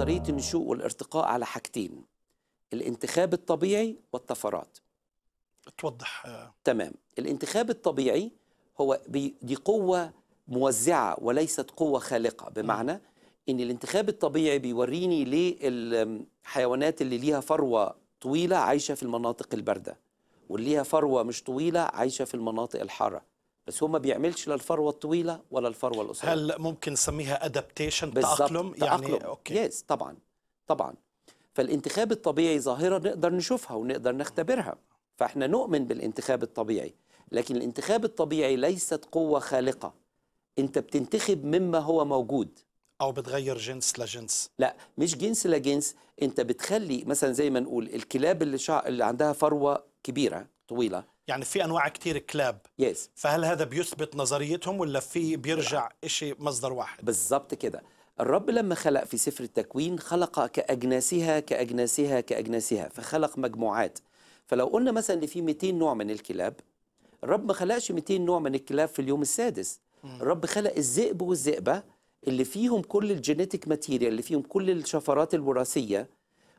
نظريه النشوء والارتقاء على حاجتين الانتخاب الطبيعي والطفرات توضح تمام الانتخاب الطبيعي هو دي قوه موزعه وليست قوه خالقه بمعنى م. ان الانتخاب الطبيعي بيوريني ليه الحيوانات اللي ليها فروه طويله عايشه في المناطق البارده واللي ليها فروه مش طويله عايشه في المناطق الحاره بس هو ما بيعملش لا الفروه الطويله ولا الفروه القصيره هل ممكن نسميها ادابتيشن تاقلم يعني تأقلم. اوكي يس طبعا طبعا فالانتخاب الطبيعي ظاهره نقدر نشوفها ونقدر نختبرها فاحنا نؤمن بالانتخاب الطبيعي لكن الانتخاب الطبيعي ليست قوه خالقه انت بتنتخب مما هو موجود او بتغير جنس لجنس لا مش جنس لجنس انت بتخلي مثلا زي ما نقول الكلاب اللي, شع... اللي عندها فروه كبيره طويله يعني في انواع كثير كلاب يس yes. فهل هذا بيثبت نظريتهم ولا في بيرجع شيء مصدر واحد بالظبط كده الرب لما خلق في سفر التكوين خلق كأجناسها كأجناسها كأجناسها فخلق مجموعات فلو قلنا مثلا ان في 200 نوع من الكلاب الرب ما خلقش 200 نوع من الكلاب في اليوم السادس الرب خلق الذئب والذئبه اللي فيهم كل الجينيتيك ماتيريال اللي فيهم كل الشفرات الوراثيه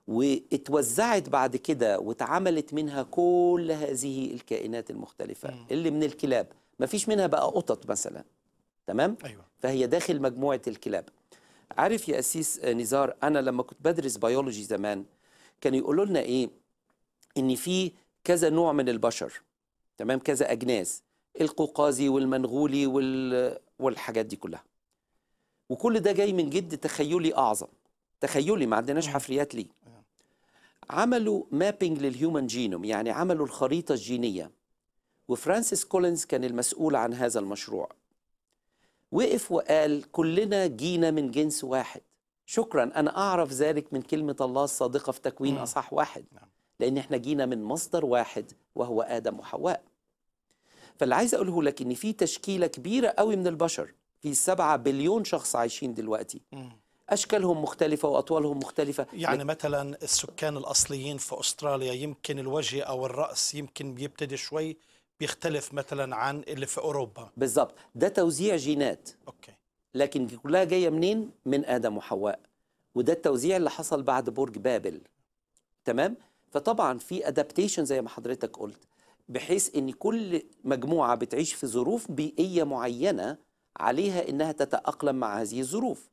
واتوزعت بعد كده واتعملت منها كل هذه الكائنات المختلفة مم. اللي من الكلاب ما فيش منها بقى قطط مثلا تمام أيوة. فهي داخل مجموعة الكلاب عارف يا أسيس نزار أنا لما كنت بدرس بيولوجي زمان كانوا يقولوا لنا إيه إن في كذا نوع من البشر تمام كذا أجناس القوقازي والمنغولي وال... والحاجات دي كلها وكل ده جاي من جد تخيلي أعظم تخيلي ما عندناش حفريات ليه عملوا مابينج للهيومن جينوم يعني عملوا الخريطة الجينية وفرانسيس كولينز كان المسؤول عن هذا المشروع وقف وقال كلنا جينا من جنس واحد شكرا أنا أعرف ذلك من كلمة الله الصادقة في تكوين أصح واحد نعم. لأن احنا جينا من مصدر واحد وهو آدم وحواء فاللي عايز أقوله لك إن في تشكيلة كبيرة قوي من البشر في سبعة بليون شخص عايشين دلوقتي أشكالهم مختلفة وأطوالهم مختلفة يعني مثلا السكان الأصليين في أستراليا يمكن الوجه أو الرأس يمكن بيبتدي شوي بيختلف مثلا عن اللي في أوروبا بالضبط ده توزيع جينات أوكي. لكن كلها جاية منين؟ من آدم وحواء وده التوزيع اللي حصل بعد برج بابل تمام؟ فطبعا في أدابتيشن زي ما حضرتك قلت بحيث ان كل مجموعه بتعيش في ظروف بيئيه معينه عليها انها تتاقلم مع هذه الظروف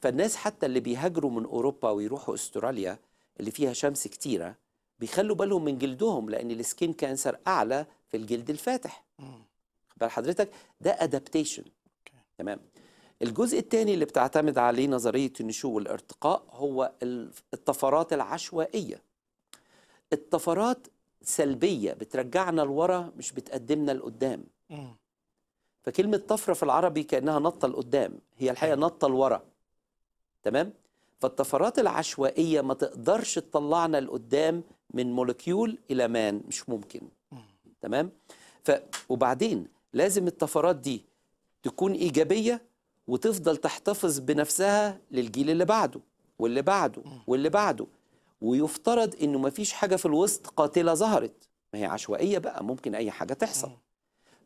فالناس حتى اللي بيهاجروا من أوروبا ويروحوا أستراليا اللي فيها شمس كتيرة بيخلوا بالهم من جلدهم لأن السكين كانسر أعلى في الجلد الفاتح بال حضرتك ده أدابتيشن تمام الجزء الثاني اللي بتعتمد عليه نظرية النشو والارتقاء هو الطفرات العشوائية الطفرات سلبية بترجعنا لورا مش بتقدمنا لقدام فكلمة طفرة في العربي كأنها نطة لقدام هي الحقيقة أيوة. نطة لورا تمام فالطفرات العشوائيه ما تقدرش تطلعنا لقدام من مولكيول الى مان مش ممكن تمام ف وبعدين لازم الطفرات دي تكون ايجابيه وتفضل تحتفظ بنفسها للجيل اللي بعده واللي بعده واللي بعده ويفترض انه ما فيش حاجه في الوسط قاتله ظهرت ما هي عشوائيه بقى ممكن اي حاجه تحصل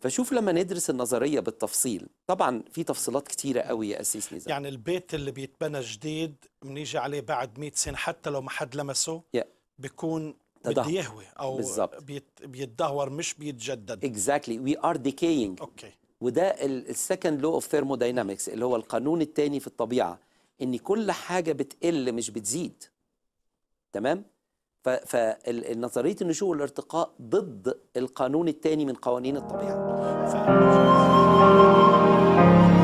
فشوف لما ندرس النظريه بالتفصيل طبعا في تفصيلات كتيره قوي يا اسيس نزار يعني البيت اللي بيتبنى جديد بنيجي عليه بعد 100 سنه حتى لو ما حد لمسه yeah. بيكون بده يهوي او بالزبط. بيت بيتدهور مش بيتجدد اكزاكتلي وي ار ديكينج اوكي وده السكند لو اوف ثيرموداينامكس اللي هو القانون الثاني في الطبيعه ان كل حاجه بتقل مش بتزيد تمام فنظريه النشوء والارتقاء ضد القانون الثاني من قوانين الطبيعه